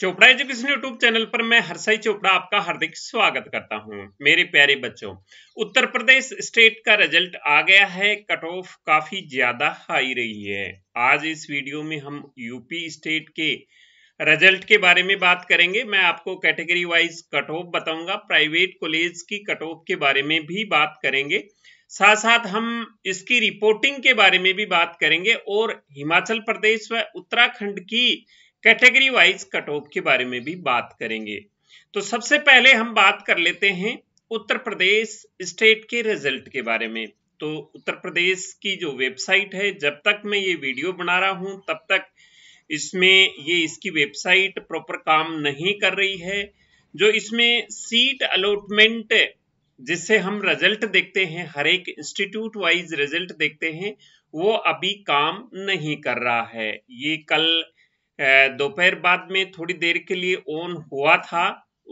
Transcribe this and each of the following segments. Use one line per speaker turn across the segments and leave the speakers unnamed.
Chopra education YouTube channel पर मैं हरसाई चोपड़ा आपका हार्दिक स्वागत करता हूं मेरे प्यारे बच्चों उत्तर प्रदेश स्टेट का रिजल्ट आ गया है कट ऑफ काफी ज्यादा हाई रही है आज इस वीडियो में हम यूपी स्टेट के रिजल्ट के बारे में बात करेंगे मैं आपको कैटेगरी वाइज कट ऑफ बताऊंगा प्राइवेट कॉलेज की कट ऑफ के बारे में भी बात करेंगे साथ साथ हम इसकी रिपोर्टिंग के बारे में भी बात करेंगे और हिमाचल प्रदेश व उत्तराखंड की कैटेगरी वाइज कट ऑफ के बारे में भी बात करेंगे तो सबसे पहले हम बात कर लेते हैं उत्तर प्रदेश स्टेट के रिजल्ट के बारे में तो उत्तर प्रदेश की जो वेबसाइट है जब तक मैं ये वीडियो बना रहा हूँ तब तक इसमें ये इसकी वेबसाइट प्रॉपर काम नहीं कर रही है जो इसमें सीट अलॉटमेंट जिससे हम रिजल्ट देखते हैं हर एक इंस्टीट्यूट वाइज रिजल्ट देखते हैं वो अभी काम नहीं कर रहा है ये कल दोपहर बाद में थोड़ी देर के लिए ऑन हुआ था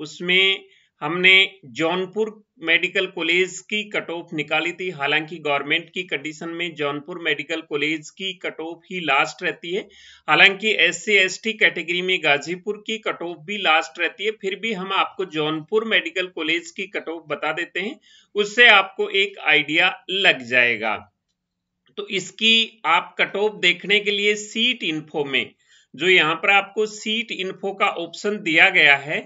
उसमें हमने जौनपुर मेडिकल कॉलेज की कट ऑफ निकाली थी हालांकि गवर्नमेंट की कंडीशन में जौनपुर मेडिकल कॉलेज की कट ऑफ ही लास्ट रहती है हालांकि S C S T category में गाजीपुर की कट ऑफ भी लास्ट रहती है फिर भी हम आपको जौनपुर मेडिकल कॉलेज की कट ऑफ बता देते हैं उससे आपको एक आइडिया लग जाएगा तो इसकी आप कट ऑफ देखने के लिए सीट इन्फो में जो यहाँ पर आपको सीट इन्फो का ऑप्शन दिया गया है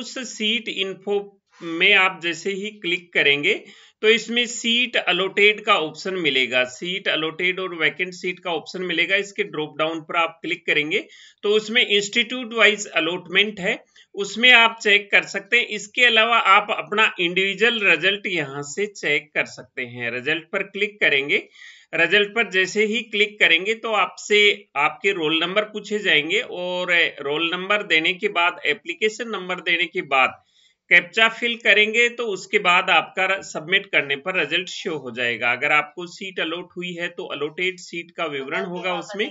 उस सीट इन्फो में आप जैसे ही क्लिक करेंगे तो इसमें सीट अलोटेड का ऑप्शन मिलेगा सीट अलोटेड और वैकेंट सीट का ऑप्शन मिलेगा इसके ड्रॉप डाउन पर आप क्लिक करेंगे तो उसमें इंस्टीट्यूट वाइज अलोटमेंट है उसमें आप चेक कर सकते हैं इसके अलावा आप अपना इंडिविजुअल रिजल्ट यहां से चेक कर सकते हैं रिजल्ट पर क्लिक करेंगे रिजल्ट पर जैसे ही क्लिक करेंगे तो आपसे आपके रोल नंबर पूछे जाएंगे और रोल नंबर देने के बाद एप्लीकेशन नंबर देने के बाद कैप्चा फिल करेंगे तो उसके बाद आपका सबमिट करने पर रिजल्ट शो हो जाएगा अगर आपको सीट अलॉट हुई है तो अलोटेड सीट का विवरण होगा उसमें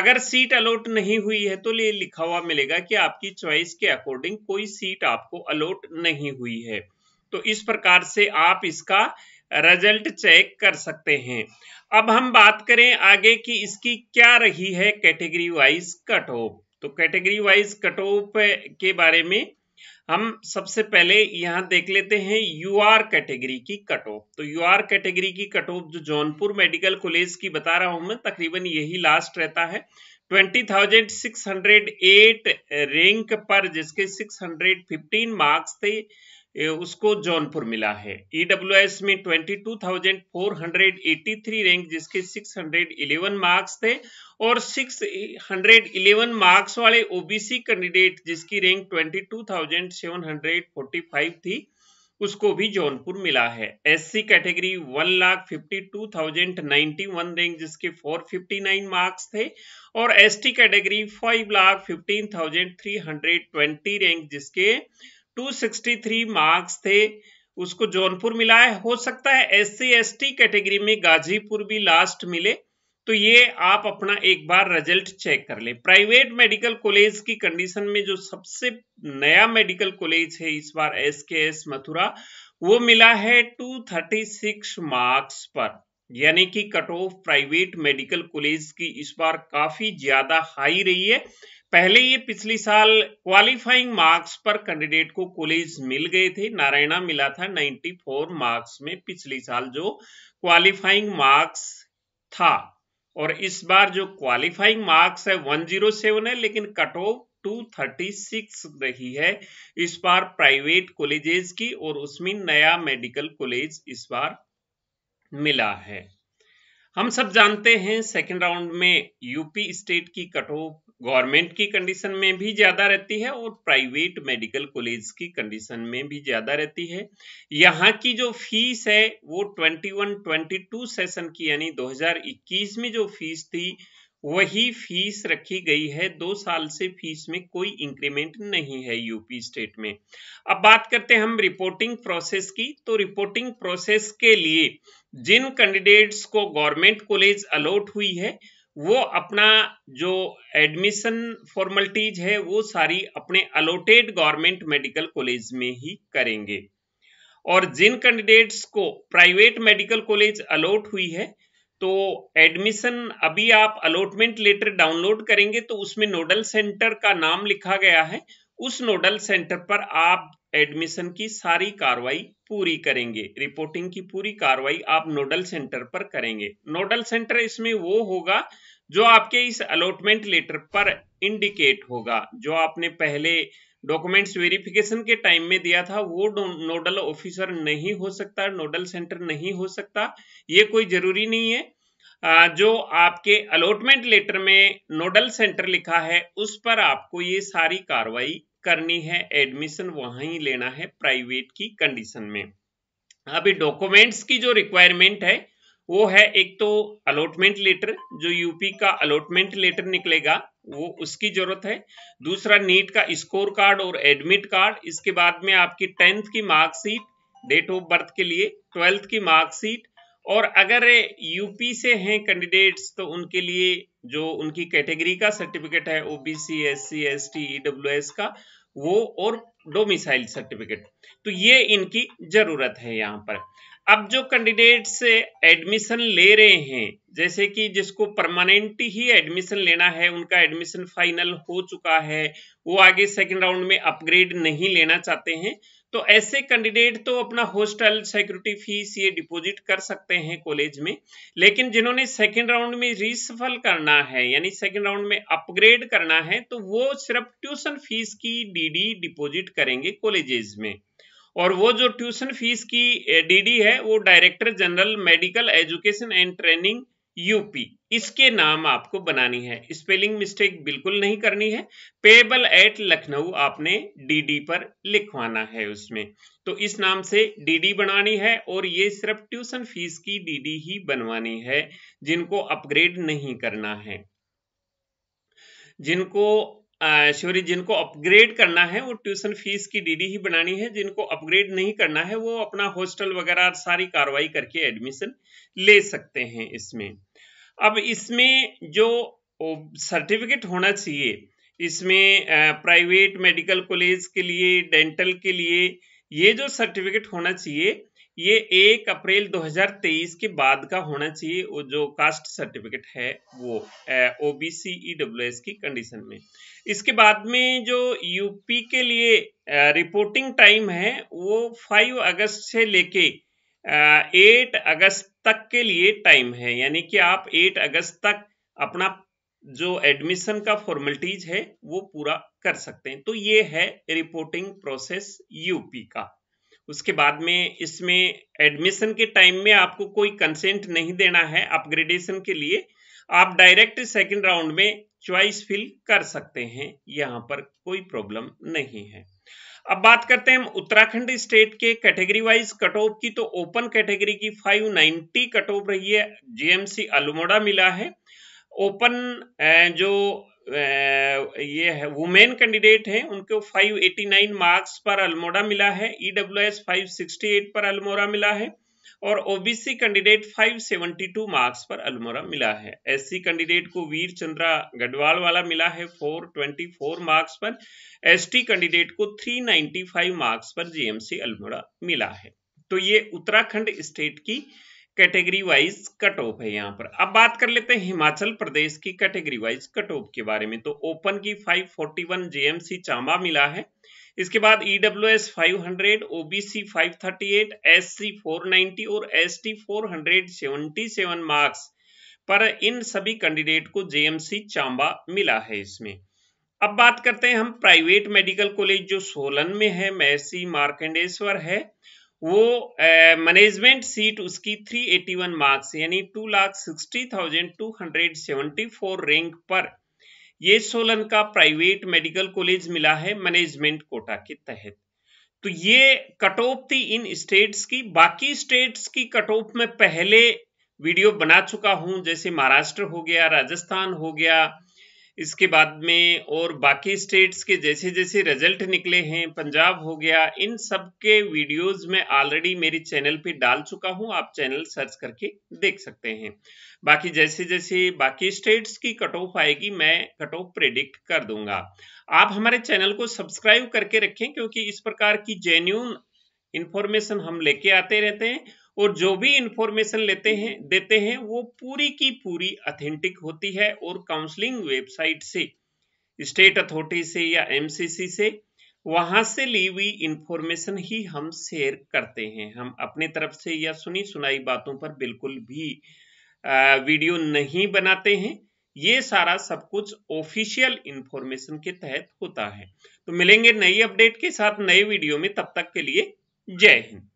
अगर सीट अलॉट नहीं हुई है तो ये लिखा हुआ मिलेगा कि आपकी चॉइस के अकॉर्डिंग कोई सीट आपको अलॉट नहीं हुई है तो इस प्रकार से आप इसका रिजल्ट चेक कर सकते हैं अब हम बात करें आगे की इसकी क्या रही है कैटेगरी वाइज कट ऑफ तो कैटेगरी वाइज कट ऑफ के बारे में हम सबसे पहले यहाँ देख लेते हैं यू आर कैटेगरी की कट ऑफ तो यू आर कैटेगरी की कट ऑफ जो जौनपुर मेडिकल कॉलेज की बता रहा हूं मैं तकरीबन यही लास्ट रहता है 20,608 रैंक पर जिसके 615 मार्क्स थे उसको जौनपुर मिला है एस e में ट्वेंटी टू 22,483 रैंक जिसके 611 मार्क्स थे और सिक्स हंड्रेड इलेवन मार्क्स वाले ओबीसी कैंडिडेट जिसकी रैंक 22,745 थी उसको भी जौनपुर मिला है S C category one lakh fifty two thousand ninety one rank जिसके फोर फिफ्टी नाइन मार्क्स थे और S T category five lakh fifteen thousand three hundred twenty rank जिसके 263 मार्क्स थे उसको जौनपुर मिला है हो सकता है S C S T category में गाजीपुर भी लास्ट मिले तो ये आप अपना एक बार रिजल्ट चेक कर ले प्राइवेट मेडिकल कॉलेज की कंडीशन में जो सबसे नया मेडिकल कॉलेज है इस बार एस के एस मथुरा वो मिला है 236 मार्क्स पर यानी कि cut off private medical college की इस बार काफी ज्यादा हाई रही है पहले ये पिछली साल क्वालिफाइंग मार्क्स पर कैंडिडेट को कॉलेज मिल गए थे नारायणा मिला था 94 मार्क्स में पिछली साल जो क्वालिफाइंग मार्क्स था और इस बार जो क्वालिफाइंग मार्क्स है 107 है लेकिन कट ऑफ 236 रही है इस बार प्राइवेट कॉलेजेस की और उसमें नया मेडिकल कॉलेज इस बार मिला है हम सब जानते हैं सेकेंड राउंड में यूपी स्टेट की कट ऑफ गवर्नमेंट की कंडीशन में भी ज़्यादा रहती है और प्राइवेट मेडिकल कॉलेज की कंडीशन में भी ज़्यादा रहती है यहाँ की जो फीस है वो 21-22 सेशन की यानी 2021 में जो फीस थी वही फीस रखी गई है दो साल से फीस में कोई इंक्रीमेंट नहीं है यूपी स्टेट में अब बात करते हैं हम रिपोर्टिंग प्रोसेस की तो रिपोर्टिंग प्रोसेस के लिए जिन कैंडिडेट्स को गवर्नमेंट कॉलेज अलॉट हुई है वो अपना जो एडमिशन फॉर्मेलिटीज है वो सारी अपने अलोटेड गवर्नमेंट मेडिकल कॉलेज में ही करेंगे और जिन कैंडिडेट्स को प्राइवेट मेडिकल कॉलेज अलॉट हुई है तो एडमिशन अभी आप अलॉटमेंट लेटर डाउनलोड करेंगे तो उसमें नोडल सेंटर का नाम लिखा गया है उस नोडल सेंटर पर आप एडमिशन की सारी कार्रवाई पूरी करेंगे रिपोर्टिंग की पूरी कार्रवाई आप नोडल सेंटर पर करेंगे नोडल सेंटर इसमें वो होगा जो आपके इस अलॉटमेंट लेटर पर इंडिकेट होगा जो आपने पहले डॉक्यूमेंट्स वेरिफिकेशन के टाइम में दिया था वो नोडल ऑफिसर नहीं हो सकता नोडल सेंटर नहीं हो सकता ये कोई जरूरी नहीं है जो आपके अलॉटमेंट लेटर में नोडल सेंटर लिखा है उस पर आपको ये सारी कार्रवाई करनी है एडमिशन वहां ही लेना है प्राइवेट की कंडीशन में अभी डॉक्यूमेंट्स की जो रिक्वायरमेंट है वो है एक तो अलॉटमेंट लेटर जो यूपी का अलॉटमेंट लेटर निकलेगा वो उसकी जरूरत है दूसरा नीट का स्कोर कार्ड और एडमिट कार्ड इसके बाद में आपकी टेंथ की मार्कशीट डेट ऑफ बर्थ के लिए ट्वेल्थ की मार्कशीट और अगर यूपी से हैं कैंडिडेट्स तो उनके लिए जो उनकी कैटेगरी का सर्टिफिकेट है OBC S C S T E W S का वो और डोमिसाइल सर्टिफिकेट तो ये इनकी जरूरत है यहाँ पर अब जो कैंडिडेट से एडमिशन ले रहे हैं जैसे कि जिसको परमानेंट ही एडमिशन लेना है उनका एडमिशन फाइनल हो चुका है वो आगे सेकंड राउंड में अपग्रेड नहीं लेना चाहते हैं तो ऐसे कैंडिडेट तो अपना होस्टल सिक्योरिटी फीस ये डिपॉजिट कर सकते हैं कॉलेज में लेकिन जिन्होंने सेकेंड राउंड में रिसफल करना है यानी सेकेंड राउंड में अपग्रेड करना है तो वो सिर्फ ट्यूशन फीस की डीडी डिपॉजिट करेंगे कॉलेजेस में और वो जो ट्यूशन फीस की डीडी है वो director general medical education and training UP इसके नाम आपको बनानी है स्पेलिंग मिस्टेक बिल्कुल नहीं करनी है पेबल एट लखनऊ आपने डीडी पर लिखवाना है उसमें तो इस नाम से डीडी बनानी है और ये सिर्फ ट्यूशन फीस की डीडी ही बनवानी है जिनको अपग्रेड नहीं करना है जिनको शिवरी जिनको अपग्रेड करना है वो ट्यूशन फीस की डीडी ही बनानी है जिनको अपग्रेड नहीं करना है वो अपना हॉस्टल वगैरह सारी कार्रवाई करके एडमिशन ले सकते हैं इसमें अब इसमें जो सर्टिफिकेट होना चाहिए इसमें प्राइवेट मेडिकल कॉलेज के लिए डेंटल के लिए ये जो सर्टिफिकेट होना चाहिए ये एक अप्रैल 2023 के बाद का होना चाहिए वो जो कास्ट सर्टिफिकेट है वो O B C E W S की कंडीशन में इसके बाद में जो यूपी के लिए रिपोर्टिंग टाइम है वो 5 अगस्त से लेके एट अगस्त तक के लिए टाइम है यानी कि आप 8 अगस्त तक अपना जो एडमिशन का फॉर्मेलिटीज है वो पूरा कर सकते हैं तो ये है रिपोर्टिंग प्रोसेस यूपी का उसके बाद में इसमें एडमिशन के टाइम में आपको कोई कंसेंट नहीं देना है अपग्रेडेशन के लिए आप डायरेक्ट सेकंड राउंड में चॉइस फिल कर सकते हैं यहाँ पर कोई प्रॉब्लम नहीं है अब बात करते हैं हम उत्तराखंड स्टेट के कैटेगरी वाइज कट ऑफ की तो ओपन कैटेगरी की 590 नाइनटी कट ऑफ रही है जीएमसी अल्मोड़ा मिला है ओपन जो ये है वुमेन कैंडिडेट हैं उनको 589 मार्क्स पर अल्मोड़ा मिला है ईडब्ल्यूएस e 568 पर अल्मोड़ा मिला है और ओबीसी कैंडिडेट 572 मार्क्स पर अल्मोड़ा मिला है एससी कैंडिडेट को वीर चंद्रा गढ़वाल वाला मिला है 424 मार्क्स पर एसटी कैंडिडेट को 395 मार्क्स पर जीएमसी अल्मोड़ा मिला है तो ये उत्तराखंड स्टेट की कैटेगरी वाइज कट ऑफ है यहाँ पर अब बात कर लेते हैं हिमाचल प्रदेश की कैटेगरी वाइज कट ऑफ के बारे में तो ओपन की 541 जेएमसी चांबा मिला है इसके बाद E W S five hundred OBC five thirty eight S C four ninety और S T four hundred seventy seven marks पर इन सभी कैंडिडेट को जेएमसी चांबा मिला है इसमें अब बात करते हैं हम प्राइवेट मेडिकल कॉलेज जो सोलन में है मैसी मार्केंडेश्वर है वो मैनेजमेंट सीट उसकी 381 मार्क्स यानी two lakh sixty thousand two hundred seventy four rank पर ये सोलन का प्राइवेट मेडिकल कॉलेज मिला है मैनेजमेंट कोटा के तहत तो ये कट ऑफ थी इन स्टेट्स की बाकी स्टेट्स की कट ऑफ में पहले वीडियो बना चुका हूं जैसे महाराष्ट्र हो गया राजस्थान हो गया इसके बाद में और बाकी स्टेट्स के जैसे जैसे रिजल्ट निकले हैं पंजाब हो गया इन सब के वीडियोस में ऑलरेडी मेरे चैनल पे डाल चुका हूँ आप चैनल सर्च करके देख सकते हैं बाकी जैसे जैसे बाकी स्टेट्स की कट ऑफ आएगी मैं कट ऑफ प्रेडिक्ट कर दूंगा आप हमारे चैनल को सब्सक्राइब करके रखें क्योंकि इस प्रकार की जेन्यून इंफॉर्मेशन हम लेके आते रहते हैं और जो भी इंफॉर्मेशन लेते हैं देते हैं वो पूरी की पूरी अथेंटिक होती है और काउंसलिंग वेबसाइट से स्टेट अथॉरिटी से या एमसीसी से वहां से ली हुई इंफॉर्मेशन ही हम शेयर करते हैं हम अपने तरफ से या सुनी सुनाई बातों पर बिल्कुल भी आ, वीडियो नहीं बनाते हैं ये सारा सब कुछ ऑफिशियल इंफॉर्मेशन के तहत होता है तो मिलेंगे नई अपडेट के साथ नए वीडियो में तब तक के लिए जय हिंद